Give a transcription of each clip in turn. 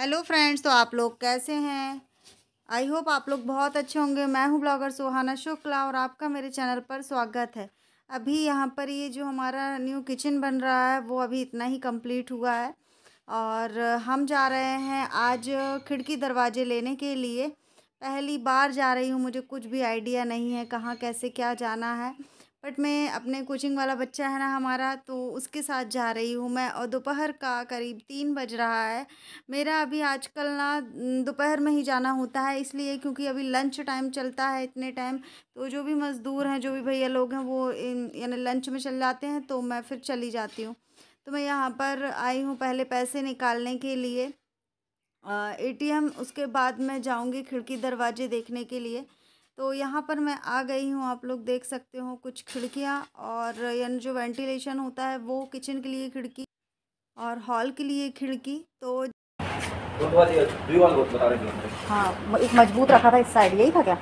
Hello friends तो आप लोग कैसे हैं आई होप आप लोग बहुत अच्छे होंगे मैं हूं ब्लॉगर सुहाना शुक्ला और आपका मेरे चैनल पर स्वागत है अभी यहाँ पर ये जो हमारा न्यू किचन बन रहा है वो अभी इतना ही कंप्लीट हुआ है और हम जा रहे हैं आज खिड़की दरवाजे लेने के लिए पहली बार जा रही हूँ मुझे कुछ भी आइडिया नहीं है कहाँ कैसे क्या जाना है बट मैं अपने कोचिंग वाला बच्चा है ना हमारा तो उसके साथ जा रही हूँ मैं और दोपहर का करीब तीन बज रहा है मेरा अभी आजकल ना दोपहर में ही जाना होता है इसलिए क्योंकि अभी लंच टाइम चलता है इतने टाइम तो जो भी मज़दूर हैं जो भी भैया लोग हैं वो यानी लंच में चल जाते हैं तो मैं फिर चली जाती हूँ तो मैं यहाँ पर आई हूँ पहले पैसे निकालने के लिए ए टी एम उसके बाद मैं जाऊँगी खिड़की दरवाजे देखने के लिए तो यहाँ पर मैं आ गई हूँ आप लोग देख सकते हो कुछ खिड़कियाँ और यानी जो वेंटिलेशन होता है वो किचन के लिए खिड़की और हॉल के लिए खिड़की तो हाँ एक मजबूत रखा था इस साइड यही था क्या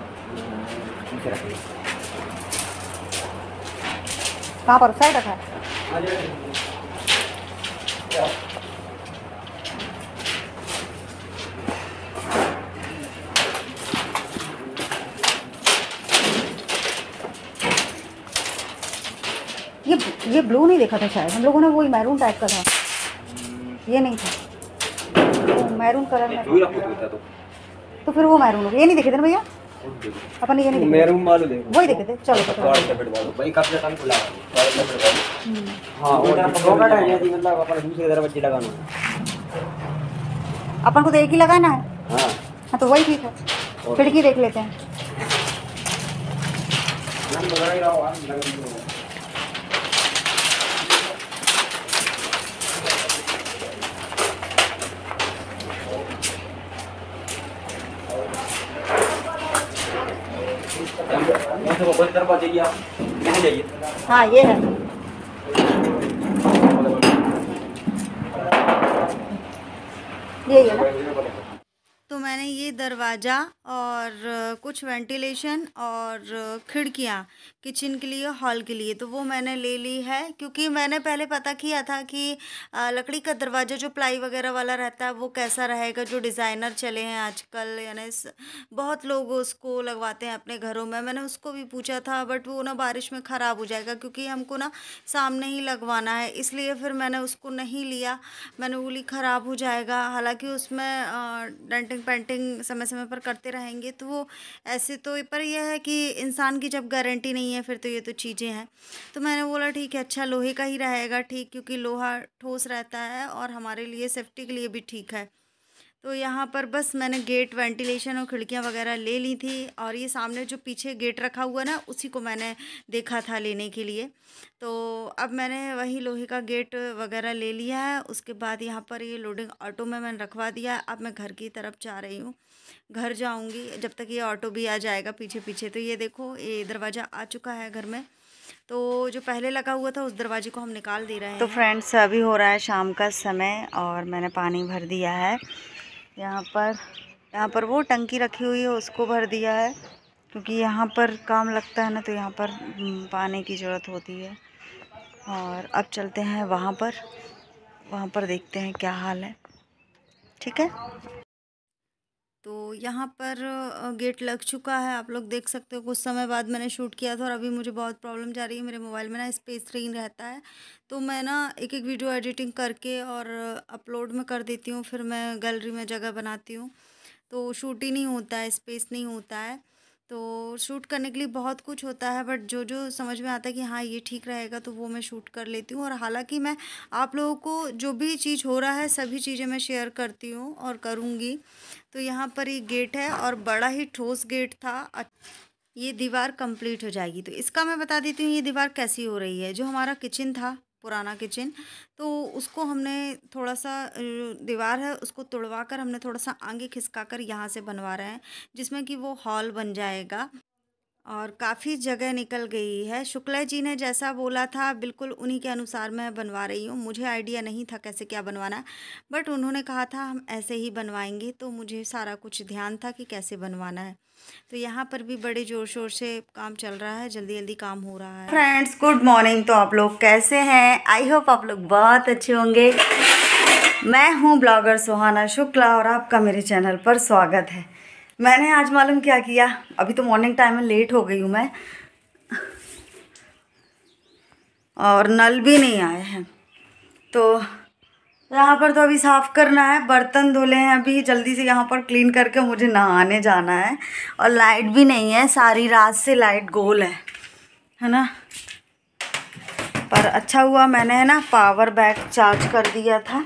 कहाँ पर उस साइड रखा है ये ये ब्लू नहीं देखा था शायद हम लोगों ने वही मैरून टाइप का था ये नहीं था मैरून कलर में तो, तो।, तो फिर वो मैरून हो गया ये नहीं देखे थे भैया अपन ये नहीं मैरून वाले देखो वही देखे थे चलो अच्छा, वालों भाई काफी काम खुला वालों हम्म। हां वो उधर पकौड़ा है जी मतलब अपन दूसरे तरफ बच्चे लगाना अपन को तो एक ही लगाना है हां हां तो वही ठीक है खिड़की देख लेते हैं नंबर लगा दूंगा आप जाइए हाँ ये है ये है तो मैंने ये दरवाज़ा और कुछ वेंटिलेशन और खिड़कियाँ किचन के लिए हॉल के लिए तो वो मैंने ले ली है क्योंकि मैंने पहले पता किया था कि लकड़ी का दरवाज़ा जो प्लाई वगैरह वाला रहता है वो कैसा रहेगा जो डिज़ाइनर चले हैं आजकल यानी बहुत लोग उसको लगवाते हैं अपने घरों में मैंने उसको भी पूछा था बट वो ना बारिश में ख़राब हो जाएगा क्योंकि हमको ना सामने ही लगवाना है इसलिए फिर मैंने उसको नहीं लिया मैंने बोली ख़राब हो जाएगा हालाँकि उसमें डेंटिंग पेंटिंग समय समय पर करते रह रहेंगे तो वो ऐसे तो पर यह है कि इंसान की जब गारंटी नहीं है फिर तो ये तो चीज़ें हैं तो मैंने बोला ठीक है अच्छा लोहे का ही रहेगा ठीक क्योंकि लोहा ठोस रहता है और हमारे लिए सेफ्टी के लिए भी ठीक है तो यहाँ पर बस मैंने गेट वेंटिलेशन और खिड़कियाँ वगैरह ले ली थी और ये सामने जो पीछे गेट रखा हुआ ना उसी को मैंने देखा था लेने के लिए तो अब मैंने वही लोहे का गेट वगैरह ले लिया है उसके बाद यहाँ पर ये लोडिंग ऑटो में मैंने रखवा दिया है अब मैं घर की तरफ जा रही हूँ घर जाऊँगी जब तक ये ऑटो भी आ जाएगा पीछे पीछे तो ये देखो ये दरवाज़ा आ चुका है घर में तो जो पहले लगा हुआ था उस दरवाजे को हम निकाल दे रहे तो हैं तो फ्रेंड्स अभी हो रहा है शाम का समय और मैंने पानी भर दिया है यहाँ पर यहाँ पर वो टंकी रखी हुई है उसको भर दिया है क्योंकि यहाँ पर काम लगता है ना तो यहाँ पर पानी की ज़रूरत होती है और अब चलते हैं वहाँ पर वहाँ पर देखते हैं क्या हाल है ठीक है तो यहाँ पर गेट लग चुका है आप लोग देख सकते हो कुछ समय बाद मैंने शूट किया था और अभी मुझे बहुत प्रॉब्लम जा रही है मेरे मोबाइल में ना स्पेस रिंग रहता है तो मैं ना एक एक वीडियो एडिटिंग करके और अपलोड में कर देती हूँ फिर मैं गैलरी में जगह बनाती हूँ तो शूट ही नहीं होता है स्पेस नहीं होता है तो शूट करने के लिए बहुत कुछ होता है बट जो जो समझ में आता है कि हाँ ये ठीक रहेगा तो वो मैं शूट कर लेती हूँ और हालांकि मैं आप लोगों को जो भी चीज़ हो रहा है सभी चीज़ें मैं शेयर करती हूँ और करूँगी तो यहाँ पर ये गेट है और बड़ा ही ठोस गेट था ये दीवार कंप्लीट हो जाएगी तो इसका मैं बता देती हूँ ये दीवार कैसी हो रही है जो हमारा किचन था पुराना किचन तो उसको हमने थोड़ा सा दीवार है उसको तुड़वा कर हमने थोड़ा सा आगे खिसका कर यहाँ से बनवा रहे हैं जिसमें कि वो हॉल बन जाएगा और काफ़ी जगह निकल गई है शुक्ला जी ने जैसा बोला था बिल्कुल उन्हीं के अनुसार मैं बनवा रही हूँ मुझे आइडिया नहीं था कैसे क्या बनवाना बट उन्होंने कहा था हम ऐसे ही बनवाएंगे तो मुझे सारा कुछ ध्यान था कि कैसे बनवाना है तो यहाँ पर भी बड़े ज़ोर शोर से काम चल रहा है जल्दी जल्दी काम हो रहा है फ्रेंड्स गुड मॉर्निंग तो आप लोग कैसे हैं आई होप आप लोग बहुत अच्छे होंगे मैं हूँ ब्लॉगर सुहाना शुक्ला और आपका मेरे चैनल पर स्वागत है मैंने आज मालूम क्या किया अभी तो मॉर्निंग टाइम में लेट हो गई हूँ मैं और नल भी नहीं आए हैं तो यहाँ पर तो अभी साफ़ करना है बर्तन धुले हैं अभी जल्दी से यहाँ पर क्लीन करके मुझे नहाने जाना है और लाइट भी नहीं है सारी रात से लाइट गोल है है ना पर अच्छा हुआ मैंने है ना पावर बैक चार्ज कर दिया था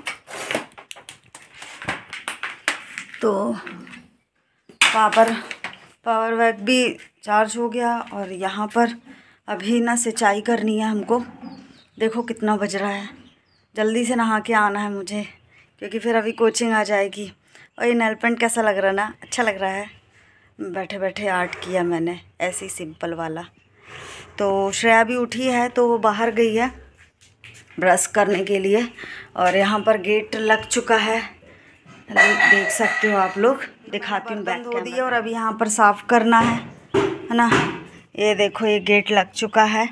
तो पावर पावर बैग भी चार्ज हो गया और यहाँ पर अभी ना सिंचाई करनी है हमको देखो कितना बज रहा है जल्दी से नहा के आना है मुझे क्योंकि फिर अभी कोचिंग आ जाएगी और ये नेल पेंट कैसा लग रहा ना अच्छा लग रहा है बैठे बैठे आर्ट किया मैंने ऐसे ही सिंपल वाला तो श्रेया भी उठी है तो वो बाहर गई है ब्रश करने के लिए और यहाँ पर गेट लग चुका है देख सकते हो आप लोग दिखाती हूँ बंद हो दी और अब यहाँ पर साफ़ करना है है ना ये देखो ये गेट लग चुका है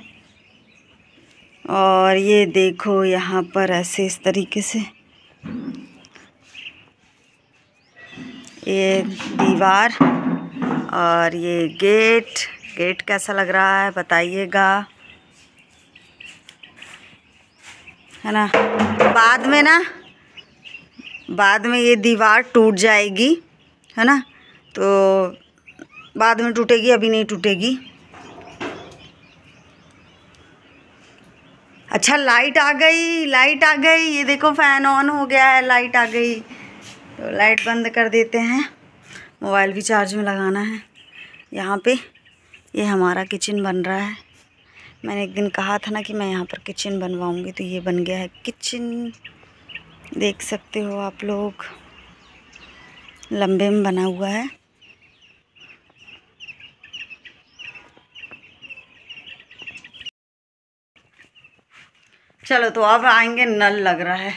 और ये देखो यहाँ पर ऐसे इस तरीके से ये दीवार और ये गेट गेट कैसा लग रहा है बताइएगा है ना बाद में ना बाद में ये दीवार टूट जाएगी है ना तो बाद में टूटेगी अभी नहीं टूटेगी अच्छा लाइट आ गई लाइट आ गई ये देखो फैन ऑन हो गया है लाइट आ गई तो लाइट बंद कर देते हैं मोबाइल भी चार्ज में लगाना है यहाँ पे ये हमारा किचन बन रहा है मैंने एक दिन कहा था ना कि मैं यहाँ पर किचन बनवाऊँगी तो ये बन गया है किचन देख सकते हो आप लोग लंबे में बना हुआ है चलो तो अब आएंगे नल लग रहा है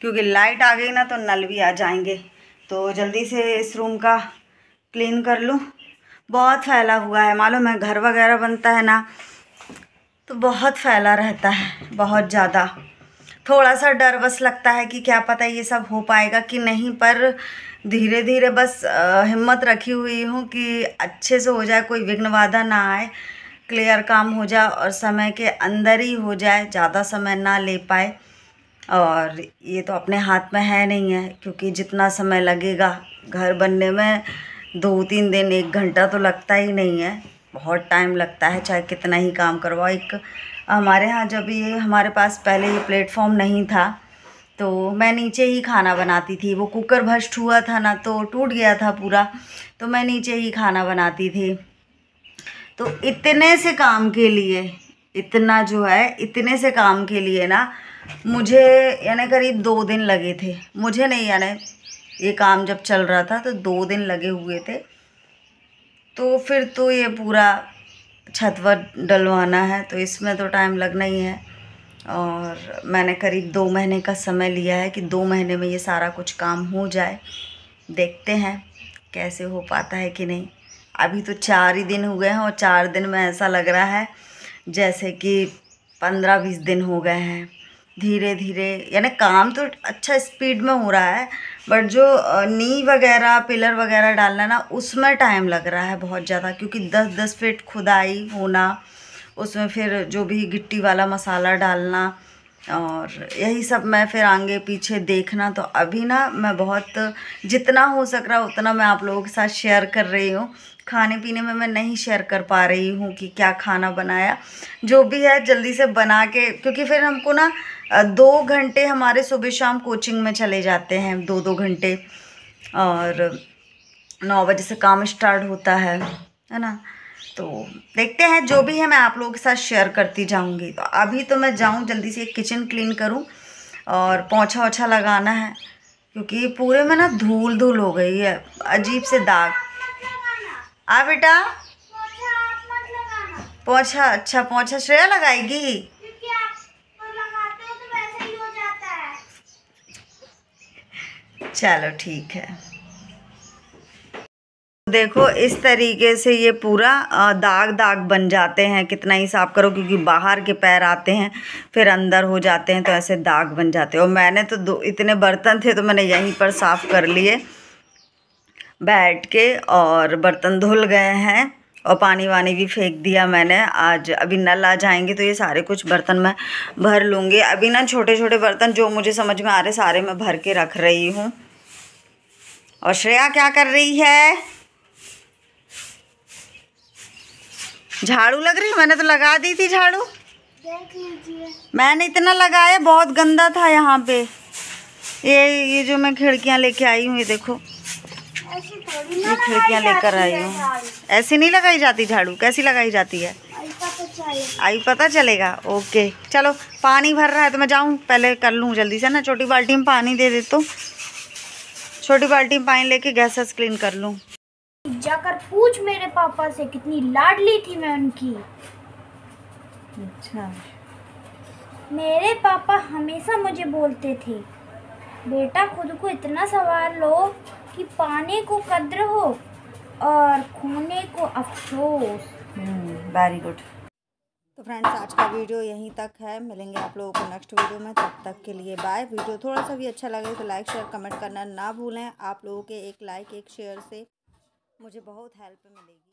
क्योंकि लाइट आ गई ना तो नल भी आ जाएंगे तो जल्दी से इस रूम का क्लीन कर लूँ बहुत फैला हुआ है मालूम है घर वगैरह बनता है ना तो बहुत फैला रहता है बहुत ज़्यादा थोड़ा सा डर बस लगता है कि क्या पता ये सब हो पाएगा कि नहीं पर धीरे धीरे बस हिम्मत रखी हुई हूँ कि अच्छे से हो जाए कोई विघ्न बाधा ना आए क्लियर काम हो जाए और समय के अंदर ही हो जाए ज़्यादा समय ना ले पाए और ये तो अपने हाथ में है नहीं है क्योंकि जितना समय लगेगा घर बनने में दो तीन दिन एक घंटा तो लगता ही नहीं है बहुत टाइम लगता है चाहे कितना ही काम करवाओ एक हमारे यहाँ जब ये हमारे पास पहले ये प्लेटफॉर्म नहीं था तो मैं नीचे ही खाना बनाती थी वो कुकर भ्रष्ट हुआ था ना तो टूट गया था पूरा तो मैं नीचे ही खाना बनाती थी तो इतने से काम के लिए इतना जो है इतने से काम के लिए ना मुझे यानी करीब दो दिन लगे थे मुझे नहीं यानी ये काम जब चल रहा था तो दो दिन लगे हुए थे तो फिर तो ये पूरा छत पर डलवाना है तो इसमें तो टाइम लगना ही है और मैंने करीब दो महीने का समय लिया है कि दो महीने में ये सारा कुछ काम हो जाए देखते हैं कैसे हो पाता है कि नहीं अभी तो चार ही दिन हो गए हैं और चार दिन में ऐसा लग रहा है जैसे कि पंद्रह बीस दिन हो गए हैं धीरे धीरे यानी काम तो अच्छा स्पीड में हो रहा है बट जो नी वगैरह पिलर वगैरह डालना ना उसमें टाइम लग रहा है बहुत ज़्यादा क्योंकि दस दस फिट खुदाई होना उसमें फिर जो भी गिट्टी वाला मसाला डालना और यही सब मैं फिर आगे पीछे देखना तो अभी ना मैं बहुत जितना हो सक रहा उतना मैं आप लोगों के साथ शेयर कर रही हूँ खाने पीने में मैं नहीं शेयर कर पा रही हूँ कि क्या खाना बनाया जो भी है जल्दी से बना के क्योंकि फिर हमको ना दो घंटे हमारे सुबह शाम कोचिंग में चले जाते हैं दो दो घंटे और नौ बजे से काम स्टार्ट होता है है ना तो देखते हैं जो भी है मैं आप लोगों के साथ शेयर करती जाऊंगी तो अभी तो मैं जाऊं जल्दी से किचन क्लीन करूं और पोछा ओछा लगाना है क्योंकि पूरे में ना धूल धूल हो गई है अजीब से दाग आ हाँ बेटा पोछा अच्छा पोछा श्रेया लगाएगी चलो ठीक है देखो इस तरीके से ये पूरा दाग दाग बन जाते हैं कितना ही साफ़ करो क्योंकि बाहर के पैर आते हैं फिर अंदर हो जाते हैं तो ऐसे दाग बन जाते हैं और मैंने तो दो इतने बर्तन थे तो मैंने यहीं पर साफ़ कर लिए बैठ के और बर्तन धुल गए हैं और पानी वानी भी फेंक दिया मैंने आज अभी नल आ जाएंगे तो ये सारे कुछ बर्तन मैं भर लूँगी अभी ना छोटे छोटे बर्तन जो मुझे समझ में आ रहे सारे मैं भर के रख रही हूँ और श्रेया क्या कर रही है झाड़ू लग रही मैंने तो लगा दी थी झाड़ू मैंने इतना लगाया बहुत गंदा था यहाँ पे ये ये जो मैं खिड़कियाँ लेके आई हूँ ये देखो ये खिड़कियाँ लेकर आई हूँ ऐसी नहीं लगाई जाती झाड़ू कैसी लगाई जाती है आई तो पता चलेगा ओके चलो पानी भर रहा है तो मैं जाऊँ पहले कर लूँ जल्दी से ना छोटी बाल्टी में पानी दे दे हूँ छोटी बाल्टी में पानी लेके गैस गैसेस क्लीन कर लूँ जाकर पूछ मेरे पापा से कितनी लाडली थी मैं उनकी अच्छा मेरे पापा हमेशा मुझे बोलते थे बेटा खुद को इतना सवाल लो कि पाने को कद्र हो और खोने को अफसोस वेरी हम्म, गुड तो फ्रेंड्स आज का वीडियो यहीं तक है मिलेंगे आप लोगों को नेक्स्ट वीडियो में तब तक, तक के लिए बाय वीडियो थोड़ा सा भी अच्छा लगे तो लाइक शेयर कमेंट करना ना भूलें आप लोगों के एक लाइक एक शेयर से मुझे बहुत हेल्प मिलेगी